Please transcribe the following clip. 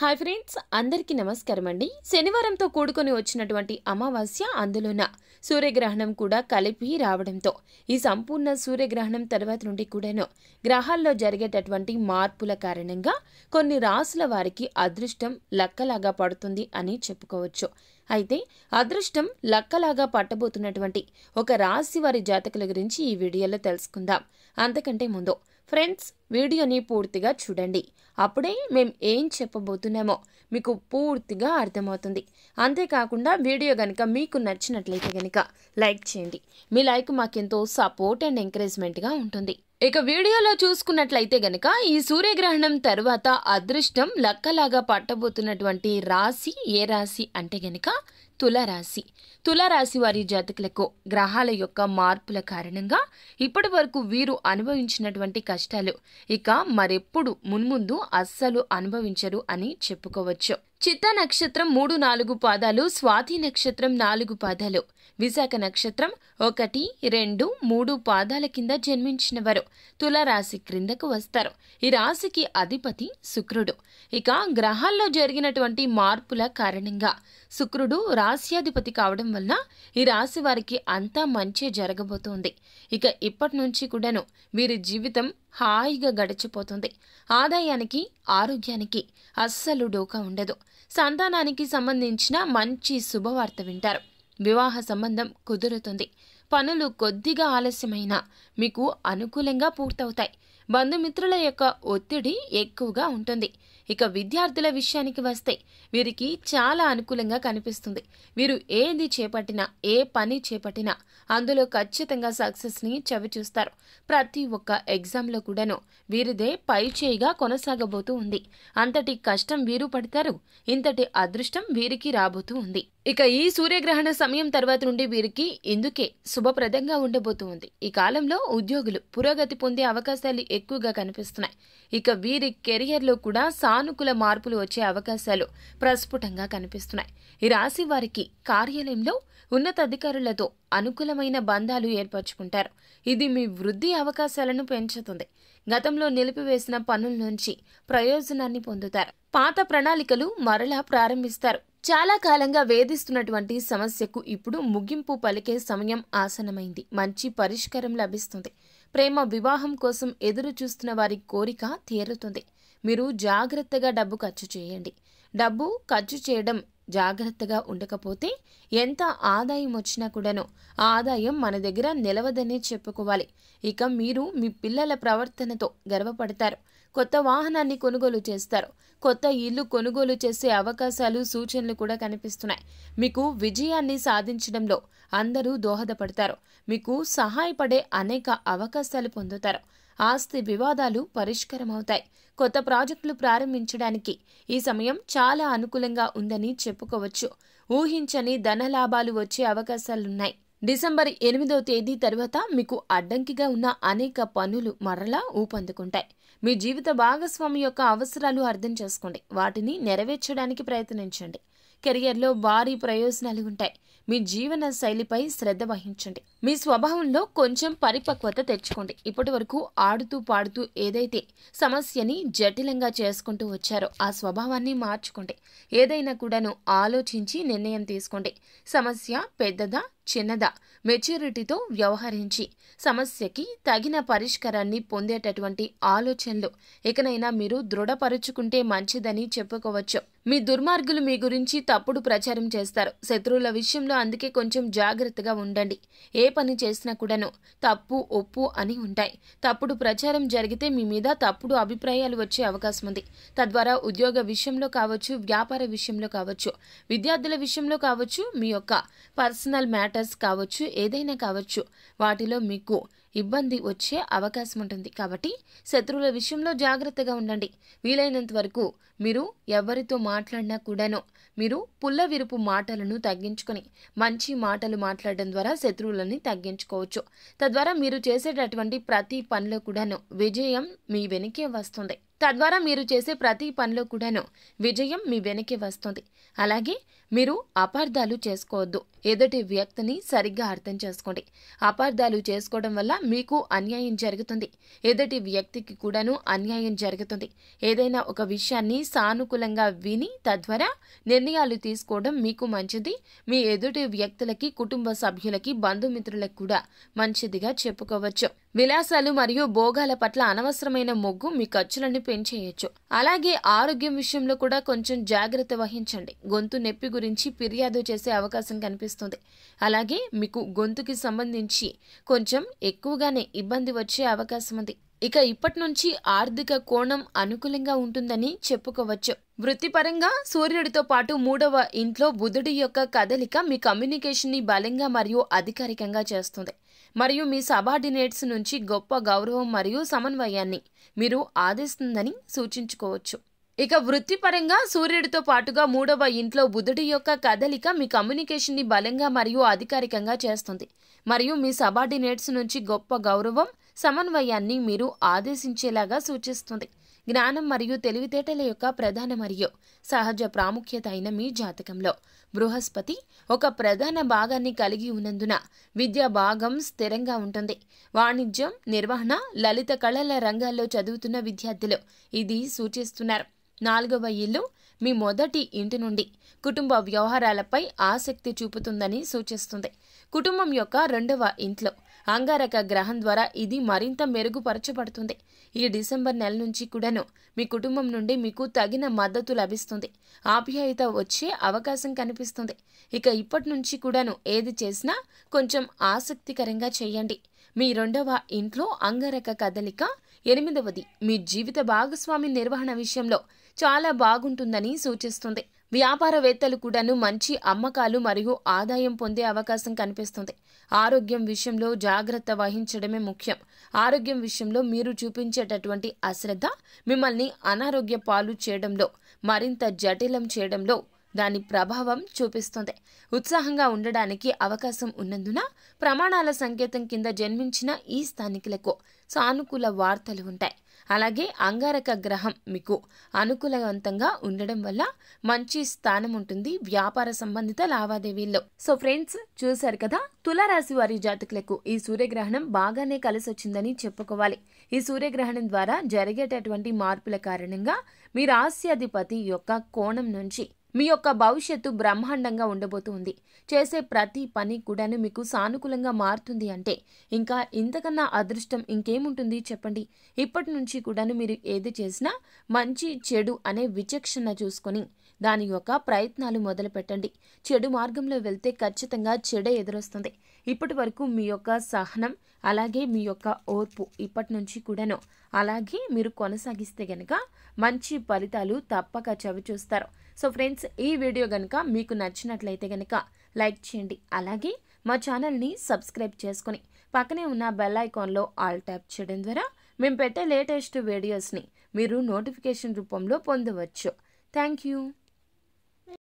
hi friends అందరికీ నమస్కారం అండి శనివారంతో కూడుకొని వచ్చినటువంటి అమావాస్య అందులోన సూర్యగ్రహణం కూడా కలిపి రావడంతో ఈ సంపూర్ణ సూర్యగ్రహణం తర్వాత నుండి కూడాను గ్రహాల్లో జరిగేటటువంటి మార్పుల కారణంగా కొన్ని రాసుల వారికి అదృష్టం లక్కలాగా పడుతుంది అని చెప్పుకోవచ్చు అయితే అదృష్టం లక్కలాగా పట్టబోతున్నటువంటి ఒక రాశి వారి జాతకుల గురించి ఈ వీడియోలో తెలుసుకుందాం అంతకంటే ముందు ఫ్రెండ్స్ వీడియోని పూర్తిగా చూడండి అప్పుడే మేము ఏం చెప్పబోతున్నామో మీకు పూర్తిగా అర్థమవుతుంది అంతేకాకుండా వీడియో కనుక మీకు నచ్చినట్లయితే కనుక లైక్ చేయండి మీ లైక్ మాకెంతో సపోర్ట్ అండ్ ఎంకరేజ్మెంట్గా ఉంటుంది ఇక వీడియోలో చూసుకున్నట్లయితే గనక ఈ సూర్యగ్రహణం తర్వాత అదృష్టం లక్కలాగా పట్టబోతున్నటువంటి రాశి ఏ రాశి అంటే గనక తులరాశి తులరాశి వారి జాతకులకు గ్రహాల యొక్క మార్పుల కారణంగా ఇప్పటి వరకు వీరు అనుభవించినటువంటి కష్టాలు ఇక మరెప్పుడు మున్ముందు అస్సలు అనుభవించరు అని చెప్పుకోవచ్చు చిత్త నక్షత్రం మూడు నాలుగు పాదాలు స్వాతి నక్షత్రం నాలుగు పాదాలు విశాఖ నక్షత్రం ఒకటి రెండు మూడు పాదాల కింద జన్మించినవారు తులరాశి క్రిందకు వస్తారు ఈ రాశికి అధిపతి శుక్రుడు ఇక గ్రహాల్లో జరిగినటువంటి మార్పుల కారణంగా శుక్రుడు రాశ్యాధిపతి కావడం వల్ల ఈ రాశి వారికి అంతా మంచి జరగబోతోంది ఇక ఇప్పటి నుంచి కూడాను వీరి జీవితం హాయిగా గడిచిపోతుంది ఆదాయానికి ఆరోగ్యానికి అస్సలు డోకా ఉండదు సంతానానికి సంబంధించిన మంచి శుభవార్త వింటారు వివాహ సంబంధం కుదురుతుంది పనులు కొద్దిగా ఆలస్యమైన మీకు అనుకూలంగా పూర్తవుతాయి బంధుమిత్రుల యొక్క ఒత్తిడి ఎక్కువగా ఉంటుంది ఇక విద్యార్థుల విషయానికి వస్తే వీరికి చాలా అనుకూలంగా కనిపిస్తుంది వీరు ఏది చేపట్టినా ఏ పని చేపట్టినా అందులో ఖచ్చితంగా సక్సెస్ని చవిచూస్తారు ప్రతి ఒక్క ఎగ్జామ్లో కూడాను వీరిదే పై చేయిగా కొనసాగబోతూ ఉంది అంతటి కష్టం వీరు పడతారు ఇంతటి అదృష్టం వీరికి రాబోతూ ఉంది ఇక ఈ సూర్యగ్రహణ సమయం తర్వాత నుండి వీరికి ఇందుకే శుభప్రదంగా ఉండబోతుంది ఈ కాలంలో ఉద్యోగులు పురోగతి పొందే అవకాశాలు ఎక్కువగా కనిపిస్తున్నాయి ఇక వీరి కెరియర్లో కూడా సానుకూల మార్పులు వచ్చే అవకాశాలు ప్రస్ఫుటంగా కనిపిస్తున్నాయి ఈ రాశి వారికి కార్యాలయంలో ఉన్నతాధికారులతో అనుకూలమైన బంధాలు ఏర్పరచుకుంటారు ఇది మీ వృద్ధి అవకాశాలను పెంచుతుంది గతంలో నిలిపివేసిన పనుల నుంచి ప్రయోజనాన్ని పొందుతారు పాత ప్రణాళికలు మరలా ప్రారంభిస్తారు చాలా కాలంగా వేధిస్తున్నటువంటి సమస్యకు ఇప్పుడు ముగింపు పలికే సమయం ఆసనమైంది మంచి పరిష్కారం లభిస్తుంది ప్రేమ వివాహం కోసం ఎదురు చూస్తున్న వారి కోరిక తీరుతుంది మీరు జాగ్రత్తగా డబ్బు ఖర్చు చేయండి డబ్బు ఖర్చు చేయడం జాగ్రత్తగా ఉండకపోతే ఎంత ఆదాయం వచ్చినా కూడాను ఆదాయం మన దగ్గర నిలవదనే చెప్పుకోవాలి ఇక మీరు మీ పిల్లల ప్రవర్తనతో గర్వపడతారు కొత్త వాహనాన్ని కొనుగోలు చేస్తారు కొత్త ఇల్లు కొనుగోలు చేసే అవకాశాలు సూచనలు కూడా కనిపిస్తున్నాయి మీకు విజయాన్ని సాధించడంలో అందరూ దోహదపడతారు మీకు సహాయపడే అనేక అవకాశాలు పొందుతారు ఆస్తి వివాదాలు పరిష్కారమవుతాయి కొత్త ప్రాజెక్టులు ప్రారంభించడానికి ఈ సమయం చాలా అనుకూలంగా ఉందని చెప్పుకోవచ్చు ఊహించని ధన లాభాలు వచ్చే అవకాశాలున్నాయి డిసెంబర్ ఎనిమిదవ తేదీ తర్వాత మీకు అడ్డంకిగా ఉన్న అనేక పనులు మరలా ఊపందుకుంటాయి మీ జీవిత భాగస్వామి యొక్క అవసరాలు అర్థం చేసుకోండి వాటిని నెరవేర్చడానికి ప్రయత్నించండి కెరియర్లో భారీ ప్రయోజనాలు ఉంటాయి మీ జీవన శైలిపై శ్రద్ధ వహించండి మీ స్వభావంలో కొంచెం పరిపక్వత తెచ్చుకోండి ఇప్పటి వరకు ఆడుతూ పాడుతూ ఏదైతే సమస్యని జటిలంగా చేసుకుంటూ వచ్చారో ఆ స్వభావాన్ని మార్చుకోండి ఏదైనా కూడాను ఆలోచించి నిర్ణయం తీసుకోండి సమస్య పెద్దదా చిన్నదా మెచ్యూరిటీతో వ్యవహరించి సమస్యకి తగిన పరిష్కారాన్ని పొందేటటువంటి ఆలోచనలు ఇకనైనా మీరు దృఢపరుచుకుంటే మంచిదని చెప్పుకోవచ్చు మీ దుర్మార్గులు మీ గురించి తప్పుడు ప్రచారం చేస్తారు శత్రువుల విషయంలో అందుకే కొంచెం జాగ్రత్తగా ఉండండి ఏ పని చేసినా కూడాను తప్పు ఒప్పు అని ఉంటాయి తప్పుడు ప్రచారం జరిగితే మీ మీద తప్పుడు అభిప్రాయాలు వచ్చే అవకాశం ఉంది తద్వారా ఉద్యోగ విషయంలో కావచ్చు వ్యాపార విషయంలో కావచ్చు విద్యార్థుల విషయంలో కావచ్చు మీ యొక్క పర్సనల్ మ్యాటర్ మ్యాటర్స్ కావచ్చు ఏదైనా కావచ్చు వాటిలో మీకు ఇబ్బంది వచ్చే అవకాశం ఉంటుంది కాబట్టి శత్రువుల విషయంలో జాగ్రత్తగా ఉండండి వీలైనంత వరకు మీరు ఎవరితో మాట్లాడినా కూడాను మీరు పుల్ల విరుపు మాటలను తగ్గించుకొని మంచి మాటలు మాట్లాడడం ద్వారా శత్రువులని తగ్గించుకోవచ్చు తద్వారా మీరు చేసేటటువంటి ప్రతి పనిలో కూడాను విజయం మీ వెనుకే వస్తుంది తద్వారా మీరు చేసే ప్రతి పనిలో కూడాను విజయం మీ వెనకే వస్తుంది అలాగే మీరు అపార్థాలు చేసుకోవద్దు ఎదుటి వ్యక్తిని సరిగ్గా అర్థం చేసుకోండి అపార్థాలు చేసుకోవడం వల్ల మీకు అన్యాయం జరుగుతుంది ఎదుటి వ్యక్తికి కూడాను అన్యాయం జరుగుతుంది ఏదైనా ఒక విషయాన్ని సానుకూలంగా విని తద్వారా నిర్ణయాలు తీసుకోవడం మీకు మంచిది మీ ఎదుటి వ్యక్తులకి కుటుంబ సభ్యులకి బంధుమిత్రులకు కూడా మంచిదిగా చెప్పుకోవచ్చు విలాసాలు మరియు భోగాల పట్ల అనవసరమైన మొగ్గు మీ ఖర్చులను పెంచేయచ్చు అలాగే ఆరోగ్యం విషయంలో కూడా కొంచెం జాగ్రత్త వహించండి గొంతు నొప్పి గురించి ఫిర్యాదు చేసే అవకాశం కనిపిస్తుంది అలాగే మీకు గొంతుకి సంబంధించి కొంచెం ఎక్కువ ఎక్కువగానే ఇబ్బంది వచ్చే అవకాశం ఉంది ఇక ఇప్పటి నుంచి ఆర్థిక కోణం అనుకూలంగా ఉంటుందని చెప్పుకోవచ్చు వృత్తిపరంగా సూర్యుడితో పాటు మూడవ ఇంట్లో బుధుడి యొక్క కదలిక మీ కమ్యూనికేషన్ని బలంగా మరియు అధికారికంగా చేస్తుంది మరియు మీ సబార్డినేట్స్ నుంచి గొప్ప గౌరవం మరియు సమన్వయాన్ని మీరు ఆదిస్తుందని సూచించుకోవచ్చు ఇక వృత్తిపరంగా సూర్యుడితో పాటుగా మూడవ ఇంట్లో బుధుడి యొక్క కదలిక మీ కమ్యూనికేషన్ని బలంగా మరియు అధికారికంగా చేస్తుంది మరియు మీ సబార్డినేట్స్ నుంచి గొప్ప గౌరవం సమన్వయాన్ని మీరు ఆదేశించేలాగా సూచిస్తుంది జ్ఞానం మరియు తెలివితేటల యొక్క ప్రధాన మరియు సహజ ప్రాముఖ్యత అయిన మీ జాతకంలో బృహస్పతి ఒక ప్రధాన భాగాన్ని కలిగి ఉన్నందున విద్యా భాగం స్థిరంగా ఉంటుంది వాణిజ్యం నిర్వహణ లలిత కళల రంగాల్లో చదువుతున్న విద్యార్థులు ఇది సూచిస్తున్నారు నాలుగవ ఇల్లు మీ మొదటి ఇంటి నుండి కుటుంబ వ్యవహారాలపై ఆసక్తి చూపుతుందని సూచిస్తుంది కుటుంబం యొక్క రెండవ ఇంట్లో అంగారక గ్రహం ద్వారా ఇది మరింత మెరుగుపరచబడుతుంది ఈ డిసెంబర్ నెల నుంచి కూడాను మీ కుటుంబం నుండి మీకు తగిన మద్దతు లభిస్తుంది ఆప్యాయత వచ్చే అవకాశం కనిపిస్తుంది ఇక ఇప్పటి నుంచి కూడాను ఏది చేసినా కొంచెం ఆసక్తికరంగా చేయండి మీ రెండవ ఇంట్లో అంగరక కదలిక ఎనిమిదవది మీ జీవిత భాగస్వామి నిర్వహణ విషయంలో చాలా బాగుంటుందని సూచిస్తుంది వ్యాపారవేత్తలు కూడాను మంచి అమ్మకాలు మరియు ఆదాయం పొందే అవకాశం కనిపిస్తుంది ఆరోగ్యం విషయంలో జాగ్రత్త వహించడమే ముఖ్యం ఆరోగ్యం విషయంలో మీరు చూపించేటటువంటి అశ్రద్ధ మిమ్మల్ని అనారోగ్య పాలు చేయడంలో మరింత జటిలం చేయడంలో దాని ప్రభావం చూపిస్తుంది ఉత్సాహంగా ఉండడానికి అవకాశం ఉన్నందున ప్రమాణాల సంకేతం కింద జన్మించిన ఈ స్థానికులకు సానుకూల వార్తలు ఉంటాయి అలాగే అంగారక గ్రహం మీకు అనుకూలవంతంగా ఉండడం వల్ల మంచి స్థానం ఉంటుంది వ్యాపార సంబంధిత లావాదేవీల్లో సో ఫ్రెండ్స్ చూశారు కదా తులారాశి వారి జాతకులకు ఈ సూర్యగ్రహణం బాగానే కలిసి వచ్చిందని చెప్పుకోవాలి ఈ సూర్యగ్రహణం ద్వారా జరిగేటటువంటి మార్పుల కారణంగా మీ రాశ్యాధిపతి యొక్క కోణం నుంచి మీ యొక్క భవిష్యత్తు బ్రహ్మాండంగా ఉండబోతుంది చేసే ప్రతి పని కూడాను మీకు సానుకూలంగా మారుతుంది అంటే ఇంకా ఇంతకన్నా అదృష్టం ఇంకేముంటుంది చెప్పండి ఇప్పటి నుంచి కూడాను మీరు ఏది చేసినా మంచి చెడు అనే విచక్షణ చూసుకొని దాని యొక్క ప్రయత్నాలు మొదలు పెట్టండి చెడు మార్గంలో వెళ్తే ఖచ్చితంగా చెడ ఎదురొస్తుంది ఇప్పటి వరకు మీ యొక్క సహనం అలాగే మీ యొక్క ఓర్పు ఇప్పటి నుంచి కూడాను అలాగే మీరు కొనసాగిస్తే గనక మంచి ఫలితాలు తప్పక చవి చూస్తారు సో ఫ్రెండ్స్ ఈ వీడియో కనుక మీకు నచ్చినట్లయితే కనుక లైక్ చేయండి అలాగే మా ఛానల్ని సబ్స్క్రైబ్ చేసుకుని పక్కనే ఉన్న బెల్ ఐకాన్లో ఆల్ ట్యాప్ చేయడం ద్వారా మేము పెట్టే లేటెస్ట్ వీడియోస్ని మీరు నోటిఫికేషన్ రూపంలో పొందవచ్చు థ్యాంక్ యూ